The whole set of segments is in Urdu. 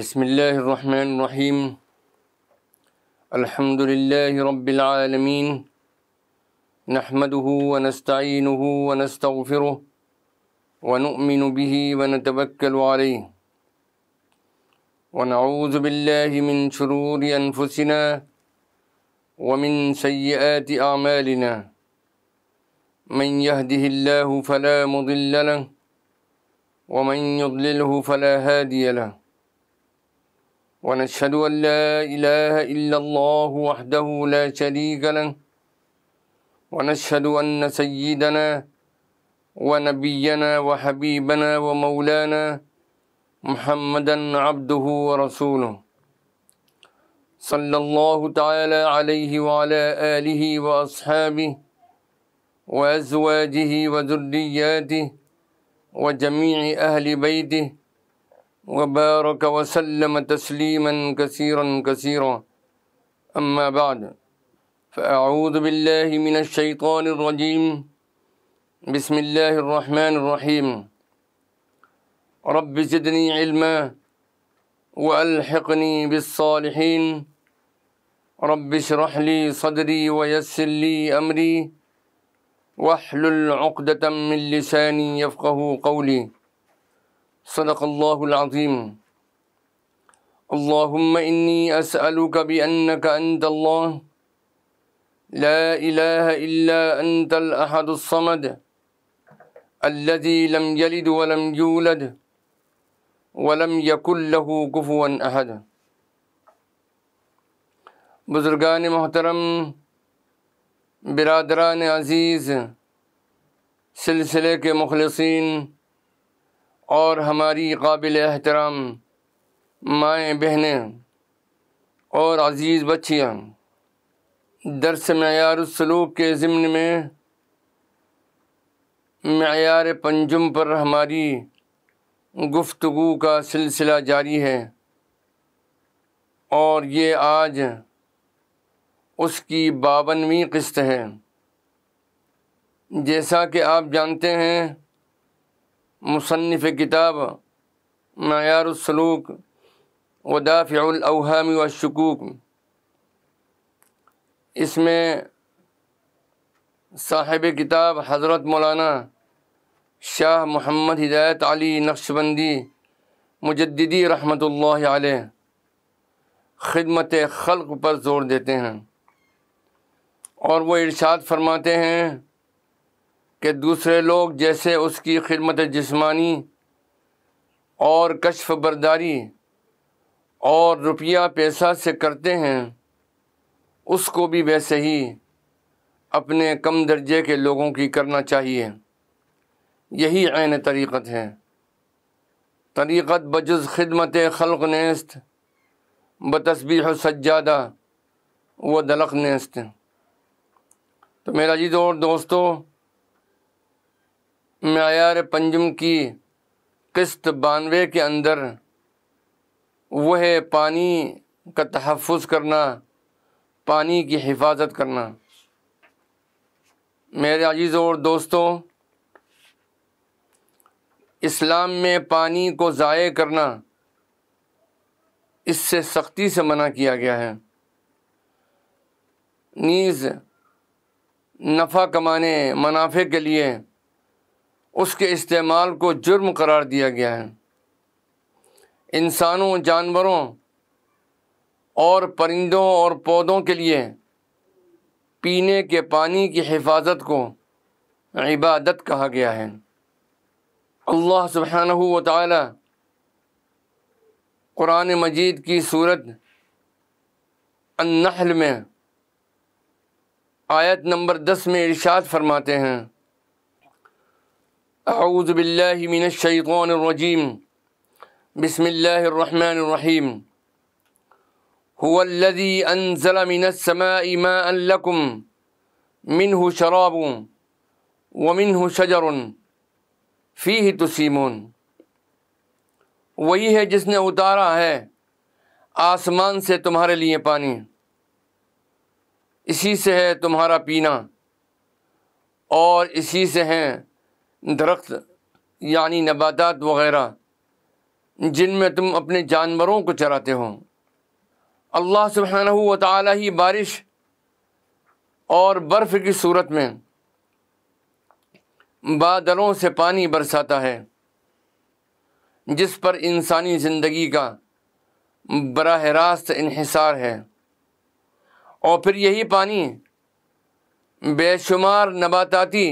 بسم الله الرحمن الرحيم الحمد لله رب العالمين نحمده ونستعينه ونستغفره ونؤمن به ونتوكل عليه ونعوذ بالله من شرور أنفسنا ومن سيئات أعمالنا من يهده الله فلا مضل له ومن يضلله فلا هادي له ونشهد أن لا إله إلا الله وحده لا شريك له ونشهد أن سيدنا ونبينا وحبيبنا ومولانا محمدا عبده ورسوله صلى الله تعالى عليه وعلى آله وأصحابه وأزواجه وذرياته وجميع أهل بيته وبارك وسلم تسليما كثيرا كثيرا أما بعد فأعوذ بالله من الشيطان الرجيم بسم الله الرحمن الرحيم رب زدني علما وألحقني بالصالحين رب اشرح لي صدري ويسر لي أمري واحلل عقدة من لساني يفقه قولي صدق الله العظيم اللهم إني أسألك بأنك أنت الله لا إله إلا أنت الأحد الصمد الذي لم يلد ولم يولد ولم يكن له كفوا أحد بزرگان محترم برادران عزيز سلسلة مخلصين اور ہماری قابل احترام مائیں بہنیں اور عزیز بچیاں درس معیار السلوک کے ضمن میں معیار پنجم پر ہماری گفتگو کا سلسلہ جاری ہے اور یہ آج اس کی باونویں قسط ہے جیسا کہ آپ جانتے ہیں مصنف کتاب معیار السلوک الاوہام و شکوک اس میں صاحب کتاب حضرت مولانا شاہ محمد ہدایت علی نقش بندی مجددی رحمۃ اللہ علیہ خدمت خلق پر زور دیتے ہیں اور وہ ارشاد فرماتے ہیں کہ دوسرے لوگ جیسے اس کی خدمت جسمانی اور کشف برداری اور روپیہ پیسہ سے کرتے ہیں اس کو بھی ویسے ہی اپنے کم درجے کے لوگوں کی کرنا چاہیے یہی عین طریقت ہے طریقت بجز خدمت خلق نیست بتسبیح سجادہ و دلق نیست تو میرا جی دور دوستوں معیار پنجم کی قسط بانوے کے اندر وہ پانی کا تحفظ کرنا پانی کی حفاظت کرنا میرے عزیز اور دوستوں اسلام میں پانی کو ضائع کرنا اس سے سختی سے منع کیا گیا ہے نیز نفع کمانے منافع کے لیے اس کے استعمال کو جرم قرار دیا گیا ہے انسانوں جانوروں اور پرندوں اور پودوں کے لیے پینے کے پانی کی حفاظت کو عبادت کہا گیا ہے اللہ سبحانہ و تعالی قرآن مجید کی صورت النحل میں آیت نمبر دس میں ارشاد فرماتے ہیں اعوذ باللہ من الشیطان الرجیم بسم اللہ الرحمن الرحیم هو الذي انزل من السماء ماء لكم منه شراب ومنه شجر فيه تسیمون وہی ہے جس نے اتارا ہے آسمان سے تمہارے لیے پانی اسی سے ہے تمہارا پینا اور اسی سے ہیں درخت یعنی نباتات وغیرہ جن میں تم اپنے جانوروں کو چراتے ہو اللہ سبحانہ و تعالیٰ ہی بارش اور برف کی صورت میں بادلوں سے پانی برساتا ہے جس پر انسانی زندگی کا براہ راست انحصار ہے اور پھر یہی پانی بے شمار نباتاتی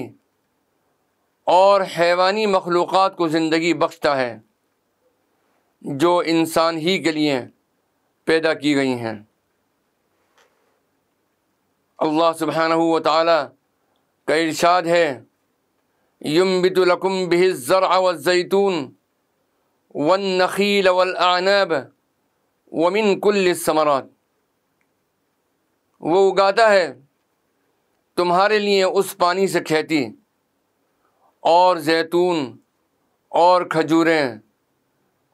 اور حیوانی مخلوقات کو زندگی بخشتا ہے جو انسان ہی کے لیے پیدا کی گئی ہیں اللہ سبحانہ و تعالیٰ کا ارشاد ہے یم بت القم بحث ذرا زیتون ون نقیل ولاب ومن کل ثمرات وہ اگاتا ہے تمہارے لیے اس پانی سے کھیتی اور زیتون اور کھجوریں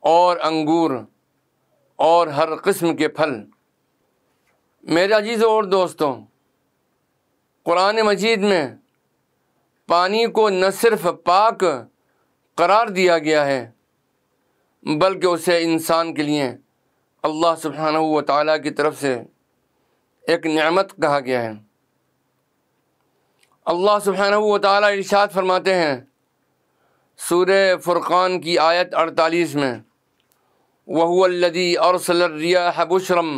اور انگور اور ہر قسم کے پھل میرے عزیز اور دوستوں قرآن مجید میں پانی کو نہ صرف پاک قرار دیا گیا ہے بلکہ اسے انسان کے لیے اللہ سبحانہ و تعالیٰ کی طرف سے ایک نعمت کہا گیا ہے اللہ سبحانہ و تعالیٰ ارشاد فرماتے ہیں سور فرقان کی آیت اڑتالیس میں وہو الدی اور سلری بشرم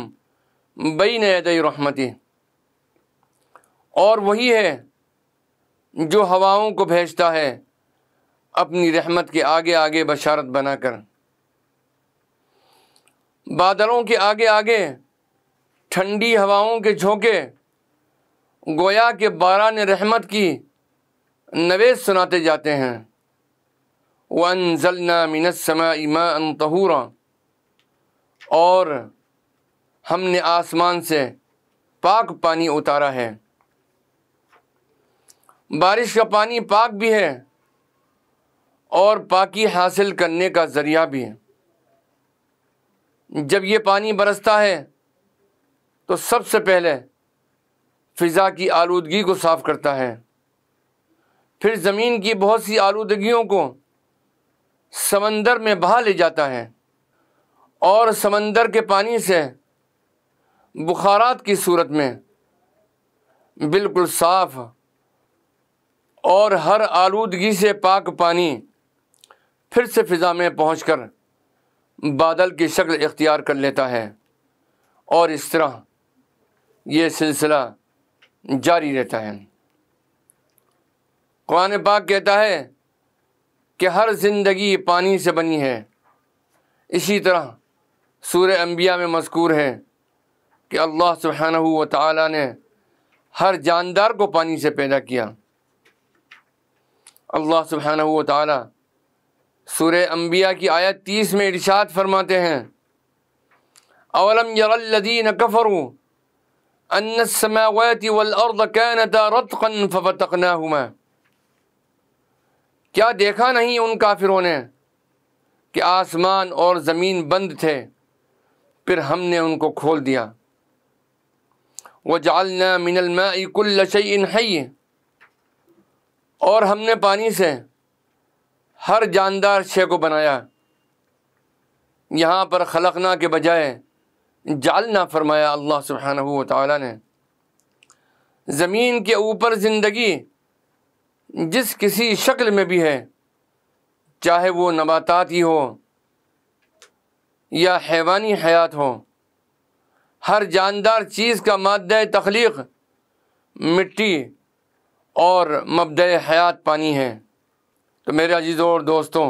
بین عید رحمتی اور وہی ہے جو ہواؤں کو بھیجتا ہے اپنی رحمت کے آگے آگے بشارت بنا کر بادلوں کے آگے آگے ٹھنڈی ہواؤں کے جھونکے گویا کے باران رحمت کی نویز سناتے جاتے ہیں وَأَنزَلْنَا مِنَ السَّمَاءِ مَاءً طَهُورًا اور ہم نے آسمان سے پاک پانی اتارا ہے بارش کا پانی پاک بھی ہے اور پاکی حاصل کرنے کا ذریعہ بھی ہے جب یہ پانی برستا ہے تو سب سے پہلے فضا کی آلودگی کو صاف کرتا ہے پھر زمین کی بہت سی آلودگیوں کو سمندر میں بہا لے جاتا ہے اور سمندر کے پانی سے بخارات کی صورت میں بالکل صاف اور ہر آلودگی سے پاک پانی پھر سے فضا میں پہنچ کر بادل کی شکل اختیار کر لیتا ہے اور اس طرح یہ سلسلہ جاری رہتا ہے قرآن پاک کہتا ہے کہ ہر زندگی پانی سے بنی ہے اسی طرح سورہ انبیاء میں مذکور ہے کہ اللہ سبحانہ و تعالیٰ نے ہر جاندار کو پانی سے پیدا کیا اللہ سبحانہ و تعالیٰ سورہ انبیاء کی آیت تیس میں ارشاد فرماتے ہیں اولم ی الدین کفر ان السماوات والارض کانتا رتقا ففتقناهما کیا دیکھا نہیں ان کافروں نے کہ آسمان اور زمین بند تھے پھر ہم نے ان کو کھول دیا وجعلنا من الماء کل شيء حي اور ہم نے پانی سے ہر جاندار شے کو بنایا یہاں پر خلقنا کے بجائے جالنا فرمایا اللہ سبحانہ صحت نے زمین کے اوپر زندگی جس کسی شکل میں بھی ہے چاہے وہ نباتات ہی ہو یا حیوانی حیات ہو ہر جاندار چیز کا مادہ تخلیق مٹی اور مبدع حیات پانی ہے تو میرے عزیز اور دوستوں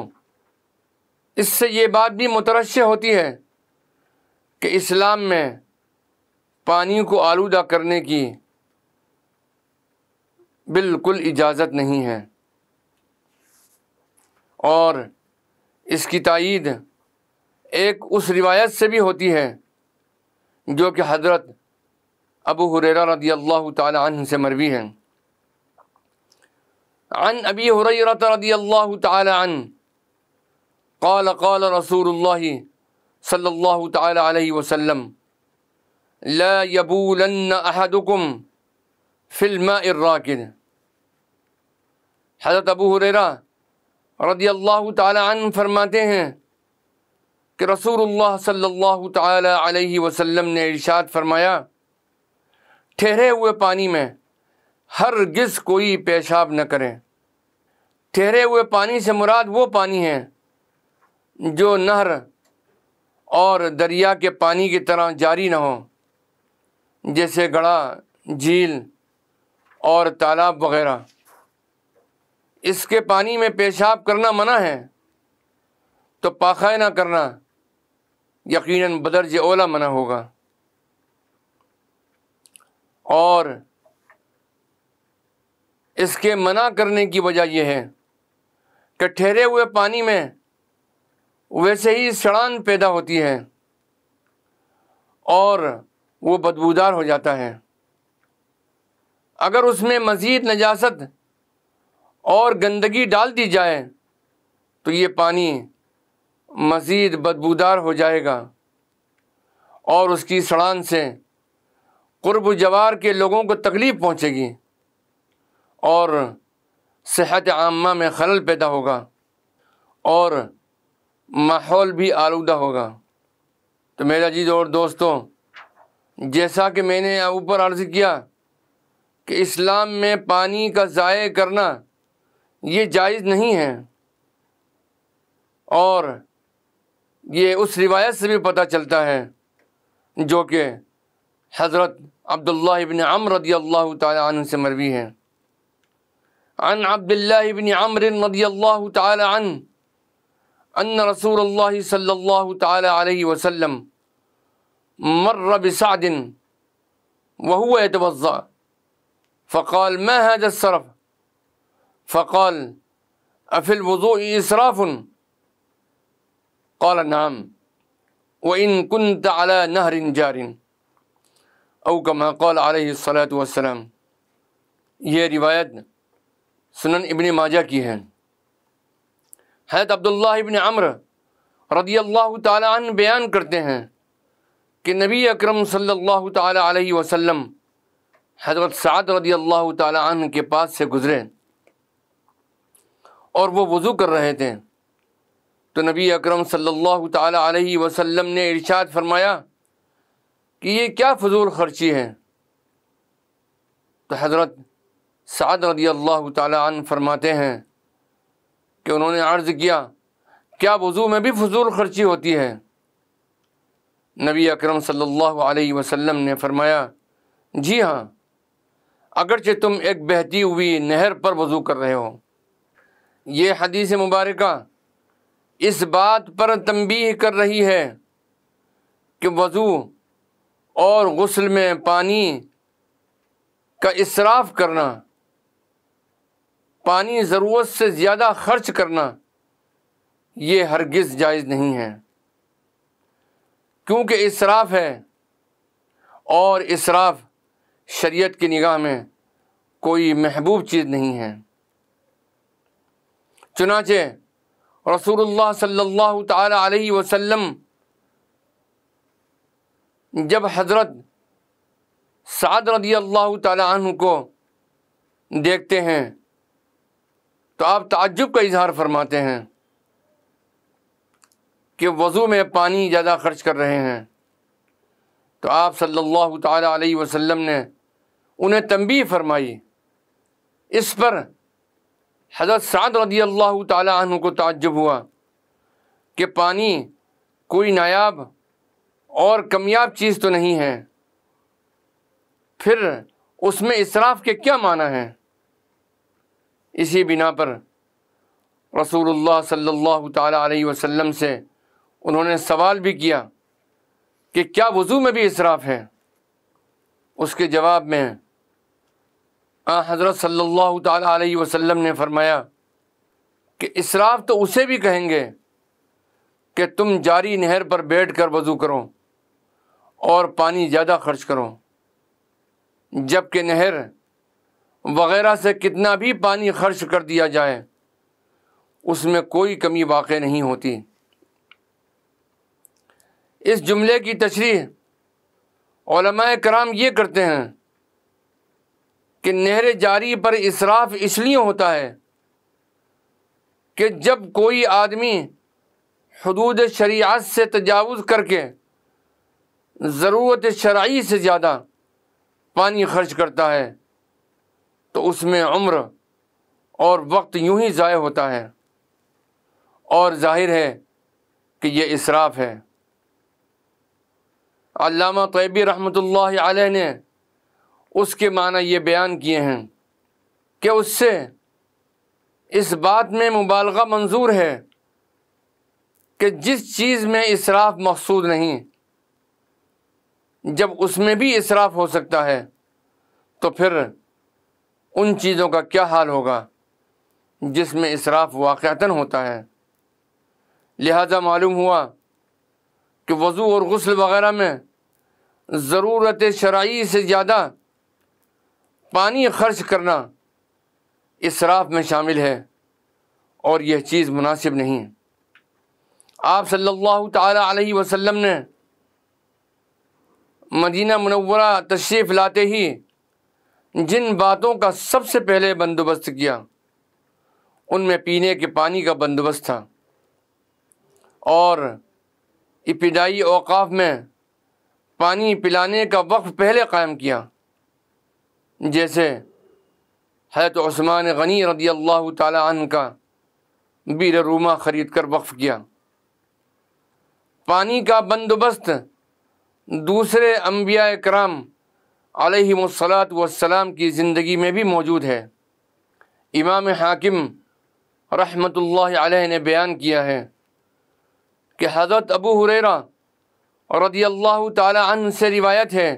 اس سے یہ بات بھی مترشع ہوتی ہے کہ اسلام میں پانی کو آلودہ کرنے کی بالکل اجازت نہیں ہے اور اس کی تائید ایک اس روایت سے بھی ہوتی ہے جو کہ حضرت ابو رضی اللہ تعالی عنہ سے مروی ہے عن ابی رضی اللہ تعالی عنہ قال قال رسول اللہ صلی اللہ تعالی علیہ وسلم لا يبولن احدکم فی الماء الراکد حضرت ابو حریرہ رضی اللہ تعالی عنہ فرماتے ہیں کہ رسول اللہ صلی اللہ تعالی علیہ وسلم نے ارشاد فرمایا ٹھہرے ہوئے پانی میں ہر گز کوئی پیشاب نہ کریں ٹھہرے ہوئے پانی سے مراد وہ پانی ہے جو نہر اور دریا کے پانی کی طرح جاری نہ ہو جیسے گڑا جھیل اور تالاب وغیرہ اس کے پانی میں پیشاب کرنا منع ہے تو پاخائے نہ کرنا یقیناً بدرج اولا منع ہوگا اور اس کے منع کرنے کی وجہ یہ ہے کہ ٹھہرے ہوئے پانی میں ویسے ہی سڑان پیدا ہوتی ہے اور وہ بدبودار ہو جاتا ہے اگر اس میں مزید نجاست اور گندگی ڈال دی جائے تو یہ پانی مزید بدبودار ہو جائے گا اور اس کی سڑان سے قرب و جوار کے لوگوں کو تکلیف پہنچے گی اور صحت عامہ میں خلل پیدا ہوگا اور ماحول بھی آلودہ ہوگا تو میرا عزیز جی اور دوستوں جیسا کہ میں نے اوپر عرض کیا کہ اسلام میں پانی کا ضائع کرنا یہ جائز نہیں ہے اور یہ اس روایت سے بھی پتہ چلتا ہے جو کہ حضرت عبداللہ بن رضی اللہ تعالی عنہ سے مروی ہے عن عبداللہ بن عمر رضی اللہ تعالی عنہ أن رسول الله صلى الله تعالى عليه وسلم مر بسعد وهو يتوضأ فقال ما هذا السرف فقال أفي الوضوء إسراف قال نعم وإن كنت على نهر جار أو كما قال عليه الصلاة والسلام هي روايات سنن ابن ماجہ کی حید عبداللہ ابن عمر رضی اللہ تعالیٰ عنہ بیان کرتے ہیں کہ نبی اکرم صلی اللہ تعالیٰ علیہ وسلم حضرت سعد رضی اللہ تعالیٰ عنہ کے پاس سے گزرے اور وہ وضو کر رہے تھے تو نبی اکرم صلی اللہ تعالیٰ علیہ وسلم نے ارشاد فرمایا کہ یہ کیا فضول خرچی ہے تو حضرت سعد رضی اللہ تعالیٰ عنہ فرماتے ہیں کہ انہوں نے عرض کیا کیا وضو میں بھی فضول خرچی ہوتی ہے نبی اکرم صلی اللہ علیہ وسلم نے فرمایا جی ہاں اگرچہ تم ایک بہتی ہوئی نہر پر وضو کر رہے ہو یہ حدیث مبارکہ اس بات پر تنبیہ کر رہی ہے کہ وضو اور غسل میں پانی کا اصراف کرنا پانی ضرورت سے زیادہ خرچ کرنا یہ ہرگز جائز نہیں ہے کیونکہ اصراف ہے اور اصراف شریعت کی نگاہ میں کوئی محبوب چیز نہیں ہے چنانچہ رسول اللہ صلی اللہ تعالی علیہ وسلم جب حضرت سعد رضی اللہ تعالی عنہ کو دیکھتے ہیں تو آپ تعجب کا اظہار فرماتے ہیں کہ وضو میں پانی زیادہ خرچ کر رہے ہیں تو آپ صلی اللہ تعالیٰ علیہ وسلم نے انہیں تنبی فرمائی اس پر حضرت سعد رضی اللہ تعالیٰ عنہ کو تعجب ہوا کہ پانی کوئی نایاب اور کمیاب چیز تو نہیں ہے پھر اس میں اصراف کے کیا معنی ہیں اسی بنا پر رسول اللہ صلی اللہ تعالیٰ علیہ وسلم سے انہوں نے سوال بھی کیا کہ کیا وضو میں بھی اصراف ہے اس کے جواب میں آ حضرت صلی اللہ تعالیٰ علیہ وسلم نے فرمایا کہ اصراف تو اسے بھی کہیں گے کہ تم جاری نہر پر بیٹھ کر وضو کرو اور پانی زیادہ خرچ کرو جب کہ نہر وغیرہ سے کتنا بھی پانی خرچ کر دیا جائے اس میں کوئی کمی واقع نہیں ہوتی اس جملے کی تشریح علماء کرام یہ کرتے ہیں کہ نہر جاری پر اصراف اس لیے ہوتا ہے کہ جب کوئی آدمی حدود شریعت سے تجاوز کر کے ضرورت شرعی سے زیادہ پانی خرچ کرتا ہے تو اس میں عمر اور وقت یوں ہی ضائع ہوتا ہے اور ظاہر ہے کہ یہ اصراف ہے علامہ طیبی رحمۃ اللہ علیہ نے اس کے معنی یہ بیان کیے ہیں کہ اس سے اس بات میں مبالغہ منظور ہے کہ جس چیز میں اصراف مقصود نہیں جب اس میں بھی اصراف ہو سکتا ہے تو پھر ان چیزوں کا کیا حال ہوگا جس میں اصراف واقعتاً ہوتا ہے لہذا معلوم ہوا کہ وضو اور غسل وغیرہ میں ضرورت شرعی سے زیادہ پانی خرچ کرنا اصراف میں شامل ہے اور یہ چیز مناسب نہیں آپ صلی اللہ تعالیٰ علیہ وسلم نے مدینہ منورہ تشریف لاتے ہی جن باتوں کا سب سے پہلے بندوبست کیا ان میں پینے کے پانی کا بندوبست تھا اور ابتدائی اوقاف میں پانی پلانے کا وقف پہلے قائم کیا جیسے حیرت عثمان غنی رضی اللہ تعالیٰ عنہ کا بیر روما خرید کر وقف کیا پانی کا بندوبست دوسرے انبیاء کرام علیہ وصلاۃ والسلام کی زندگی میں بھی موجود ہے امام حاکم رحمۃ اللہ علیہ نے بیان کیا ہے کہ حضرت ابو حریرا رضی اللہ تعالی عنہ سے روایت ہے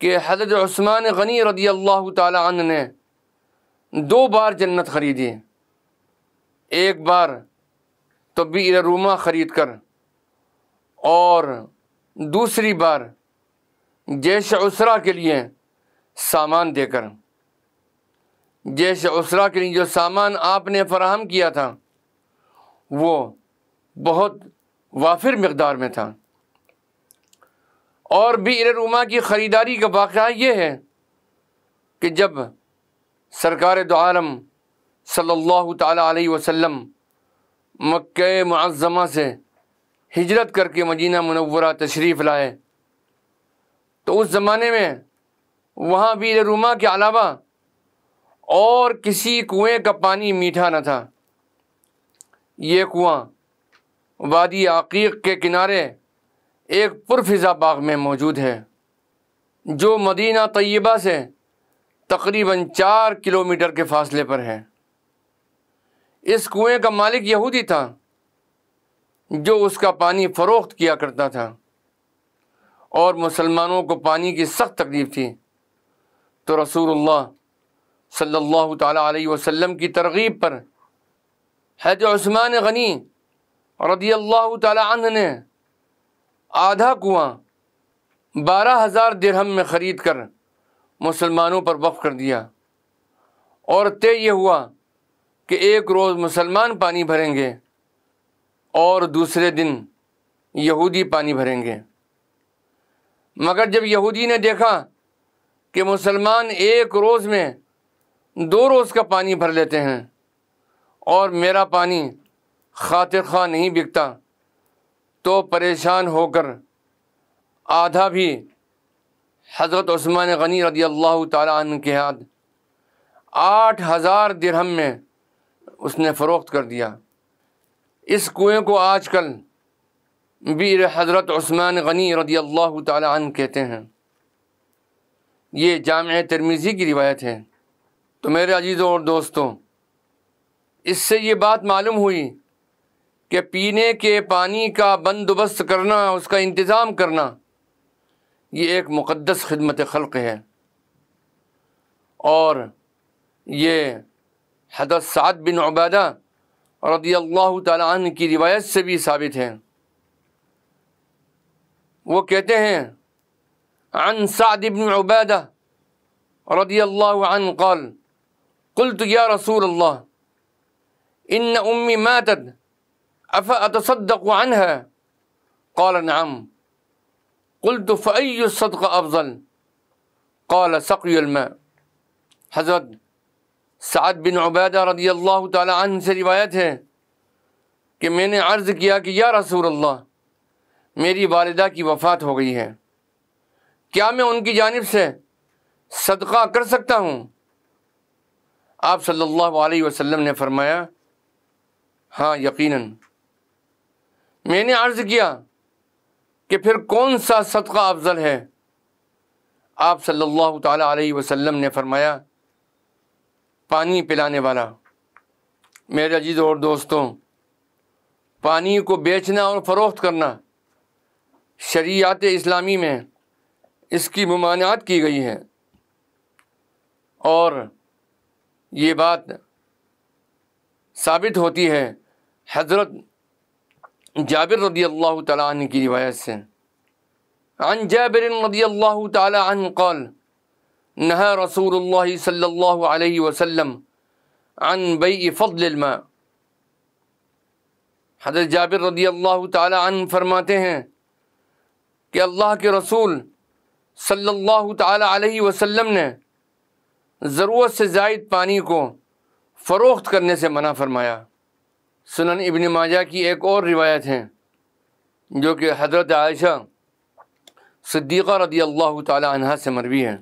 کہ حضرت عثمان غنی رضی اللہ تعالی عنہ نے دو بار جنت خریدی ایک بار طبی روما خرید کر اور دوسری بار جیش اسرا کے لیے سامان دے کر جیش اسرا کے لیے جو سامان آپ نے فراہم کیا تھا وہ بہت وافر مقدار میں تھا اور بھی روما کی خریداری کا واقعہ یہ ہے کہ جب سرکار دو عالم صلی اللہ تعالیٰ علیہ وسلم مکہ معظمہ سے ہجرت کر کے مدینہ منورہ تشریف لائے تو اس زمانے میں وہاں بھی روما کے علاوہ اور کسی کنویں کا پانی میٹھا نہ تھا یہ کنواں وادی عقیق کے کنارے ایک پرفضا باغ میں موجود ہے جو مدینہ طیبہ سے تقریباً چار کلومیٹر کے فاصلے پر ہے اس کنویں کا مالک یہودی تھا جو اس کا پانی فروخت کیا کرتا تھا اور مسلمانوں کو پانی کی سخت تکلیف تھی تو رسول اللہ صلی اللہ تعالیٰ علیہ وسلم کی ترغیب پر حید عثمان غنی رضی اللہ تعالیٰ عنہ نے آدھا کنواں بارہ ہزار درہم میں خرید کر مسلمانوں پر وقف کر دیا اور طے یہ ہوا کہ ایک روز مسلمان پانی بھریں گے اور دوسرے دن یہودی پانی بھریں گے مگر جب یہودی نے دیکھا کہ مسلمان ایک روز میں دو روز کا پانی بھر لیتے ہیں اور میرا پانی خاطر خواہ نہیں بکتا تو پریشان ہو کر آدھا بھی حضرت عثمان غنی رضی اللہ تعالیٰ عنہ کے ہاتھ آٹھ ہزار درہم میں اس نے فروخت کر دیا اس کنویں کو آج کل بیر حضرت عثمان غنی رضی اللہ تعالی عنہ کہتے ہیں یہ جامع ترمیزی کی روایت ہے تو میرے عزیزوں اور دوستوں اس سے یہ بات معلوم ہوئی کہ پینے کے پانی کا بندوبست کرنا اس کا انتظام کرنا یہ ایک مقدس خدمت خلق ہے اور یہ حضرت سعد بن عبادہ رضی اللہ تعالیٰ عنہ کی روایت سے بھی ثابت ہے وہ کہتے ہیں عن سعد بن عبید رضی اللہ عنہ قال قلت یا رسول اللہ ان امی ماتت عن عنها قال نعم قلت فأي الصدق افضل قال سقی الماء حضرت سعد بن عبیدہ رضی اللہ تعالی عنہ سے روایت ہے کہ میں نے عرض کیا کہ یا رسول اللہ میری والدہ کی وفات ہو گئی ہے کیا میں ان کی جانب سے صدقہ کر سکتا ہوں آپ صلی اللہ علیہ وسلم نے فرمایا ہاں یقیناً میں نے عرض کیا کہ پھر کون سا صدقہ افضل ہے آپ صلی اللہ تعالیٰ علیہ وسلم نے فرمایا پانی پلانے والا میرے عزیز اور دوستوں پانی کو بیچنا اور فروخت کرنا شریعت اسلامی میں اس کی ممانعات کی گئی ہے اور یہ بات ثابت ہوتی ہے حضرت جابر رضی اللہ تعالیٰ عنہ کی روایت سے عن جابر رضی اللہ تعالیٰ عنہ قال نہا رسول اللہ صلی اللہ علیہ وسلم عن بیع فضل الماء حضرت جابر رضی اللہ تعالیٰ عنہ فرماتے ہیں کہ اللہ کے رسول صلی اللہ تعالی علیہ وسلم نے ضرورت سے زائد پانی کو فروخت کرنے سے منع فرمایا سنن ابن ماجہ کی ایک اور روایت ہے جو کہ حضرت عائشہ صدیقہ رضی اللہ تعالی عنہ سے مروی ہے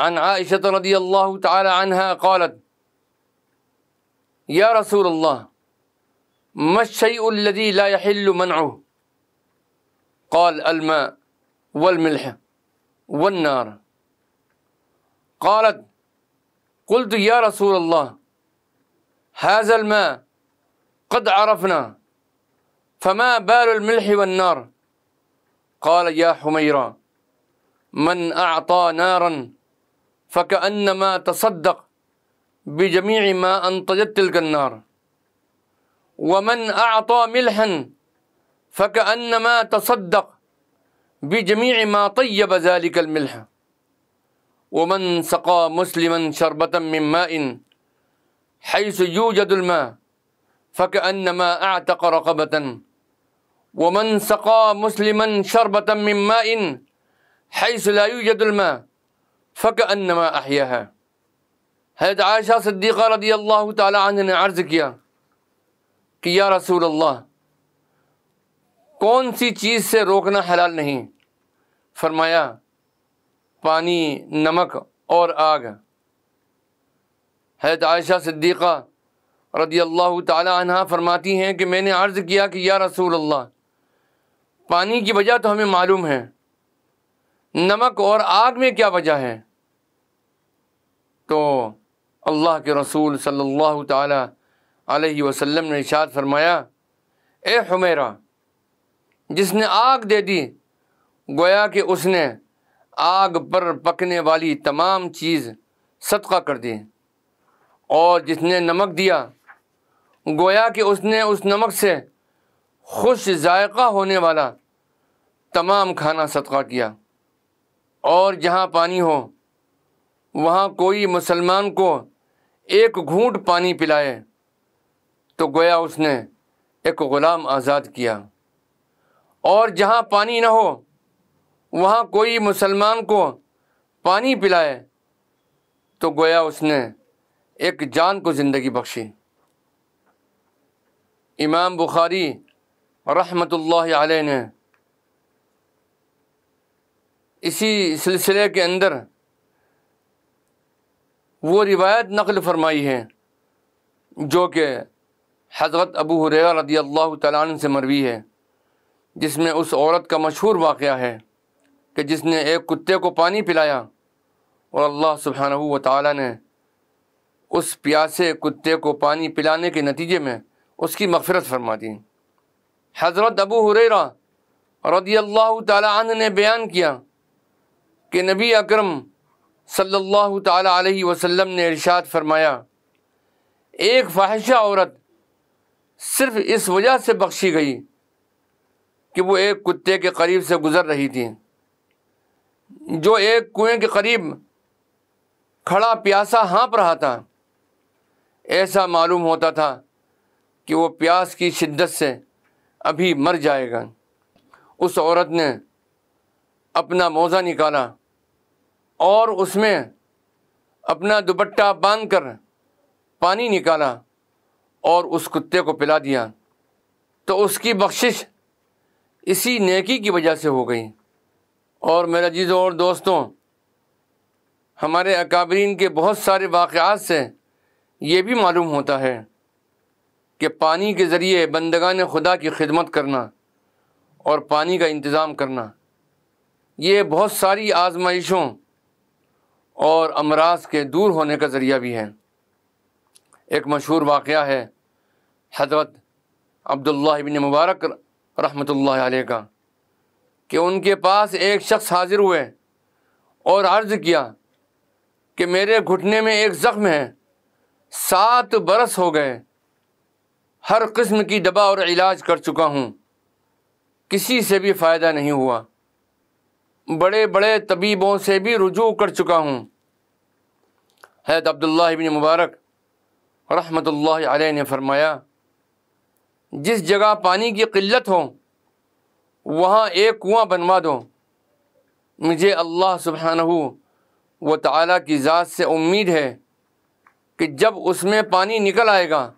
عن عائشة رضی اللہ تعالی عنہ قالت یا رسول اللہ الذی لا یحل منعه قال الماء والملح والنار قالت قلت يا رسول الله هذا الماء قد عرفنا فما بال الملح والنار قال يا حميرة من أعطى نارا فكأنما تصدق بجميع ما أنطجت تلك النار ومن أعطى ملحا فكأنما تصدق بجميع ما طيب ذلك الملح ومن سقى مسلما شربة من ماء حيث يوجد الماء فكأنما أعتق رقبة ومن سقى مسلما شربة من ماء حيث لا يوجد الماء فكأنما أحياها هذا عائشة صديقة رضي الله تعالى عنها عرضك يا کیا رسول الله کون سی چیز سے روکنا حلال نہیں فرمایا پانی نمک اور آگ حید عائشہ صدیقہ رضی اللہ تعالی عنہ فرماتی ہیں کہ میں نے عرض کیا کہ یا رسول اللہ پانی کی وجہ تو ہمیں معلوم ہے نمک اور آگ میں کیا وجہ ہے تو اللہ کے رسول صلی اللہ تعالی علیہ وسلم نے اشاد فرمایا اے حمیرہ جس نے آگ دے دی گویا کہ اس نے آگ پر پکنے والی تمام چیز صدقہ کر دی اور جس نے نمک دیا گویا کہ اس نے اس نمک سے خوش ذائقہ ہونے والا تمام کھانا صدقہ کیا اور جہاں پانی ہو وہاں کوئی مسلمان کو ایک گھونٹ پانی پلائے تو گویا اس نے ایک غلام آزاد کیا اور جہاں پانی نہ ہو وہاں کوئی مسلمان کو پانی پلائے تو گویا اس نے ایک جان کو زندگی بخشی امام بخاری رحمۃ اللہ علیہ نے اسی سلسلے کے اندر وہ روایت نقل فرمائی ہے جو کہ حضرت ابو حریر رضی اللہ تعالیٰ عنہ سے مروی ہے جس میں اس عورت کا مشہور واقعہ ہے کہ جس نے ایک کتے کو پانی پلایا اور اللہ سبحانہ و تعالیٰ نے اس پیاسے کتے کو پانی پلانے کے نتیجے میں اس کی مغفرت فرما دی حضرت ابو حریرہ رضی اللہ تعالیٰ عنہ نے بیان کیا کہ نبی اکرم صلی اللہ تعالیٰ علیہ وسلم نے ارشاد فرمایا ایک فحشہ عورت صرف اس وجہ سے بخشی گئی کہ وہ ایک کتے کے قریب سے گزر رہی تھی جو ایک کنویں کے قریب کھڑا پیاسا ہانپ رہا تھا ایسا معلوم ہوتا تھا کہ وہ پیاس کی شدت سے ابھی مر جائے گا اس عورت نے اپنا موزہ نکالا اور اس میں اپنا دوپٹہ باندھ کر پانی نکالا اور اس کتے کو پلا دیا تو اس کی بخشش اسی نیکی کی وجہ سے ہو گئی اور میرا جیزوں اور دوستوں ہمارے اکابرین کے بہت سارے واقعات سے یہ بھی معلوم ہوتا ہے کہ پانی کے ذریعے بندگان خدا کی خدمت کرنا اور پانی کا انتظام کرنا یہ بہت ساری آزمائشوں اور امراض کے دور ہونے کا ذریعہ بھی ہے ایک مشہور واقعہ ہے حضرت عبداللہ بن مبارک رحمۃ اللہ علیہ کا کہ ان کے پاس ایک شخص حاضر ہوئے اور عرض کیا کہ میرے گھٹنے میں ایک زخم ہے سات برس ہو گئے ہر قسم کی دبا اور علاج کر چکا ہوں کسی سے بھی فائدہ نہیں ہوا بڑے بڑے طبیبوں سے بھی رجوع کر چکا ہوں حید عبداللہ بن مبارک رحمۃ اللہ علیہ نے فرمایا جس جگہ پانی کی قلت ہو وہاں ایک کنواں بنوا دو مجھے اللہ سبحانہ و تعالیٰ کی ذات سے امید ہے کہ جب اس میں پانی نکل آئے گا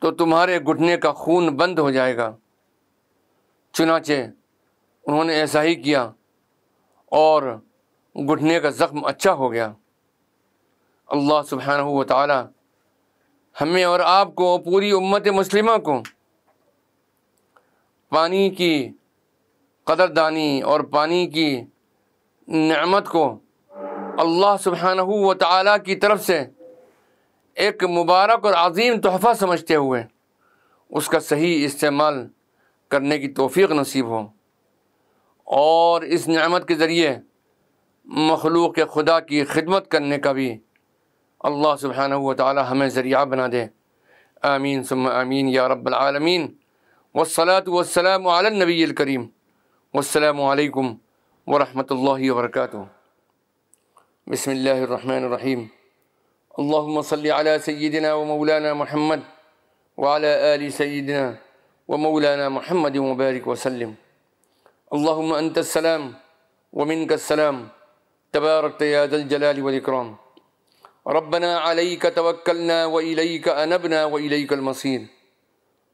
تو تمہارے گھٹنے کا خون بند ہو جائے گا چنانچہ انہوں نے ایسا ہی کیا اور گھٹنے کا زخم اچھا ہو گیا اللہ سبحانہ و تعالیٰ ہمیں اور آپ کو پوری امت مسلمہ کو پانی کی قدردانی اور پانی کی نعمت کو اللہ سبحانہ و تعالیٰ کی طرف سے ایک مبارک اور عظیم تحفہ سمجھتے ہوئے اس کا صحیح استعمال کرنے کی توفیق نصیب ہو اور اس نعمت کے ذریعے مخلوق خدا کی خدمت کرنے کا بھی الله سبحانه وتعالى همين زريعة بناده آمين ثم آمين يا رب العالمين والصلاة والسلام على النبي الكريم والسلام عليكم ورحمة الله وبركاته بسم الله الرحمن الرحيم اللهم صل على سيدنا ومولانا محمد وعلى آل سيدنا ومولانا محمد مبارك وسلم اللهم أنت السلام ومنك السلام تبارك يا ذا الجلال والإكرام ربنا عليك توكلنا وإليك أنبنا وإليك المصير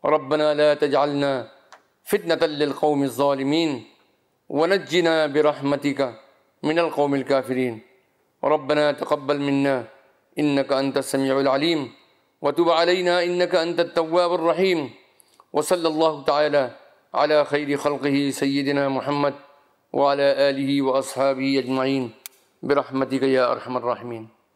ربنا لا تجعلنا فتنة للقوم الظالمين ونجنا برحمتك من القوم الكافرين ربنا تقبل منا إنك أنت السميع العليم وتب علينا إنك أنت التواب الرحيم وصلى الله تعالى على خير خلقه سيدنا محمد وعلى آله وأصحابه أجمعين برحمتك يا أرحم الراحمين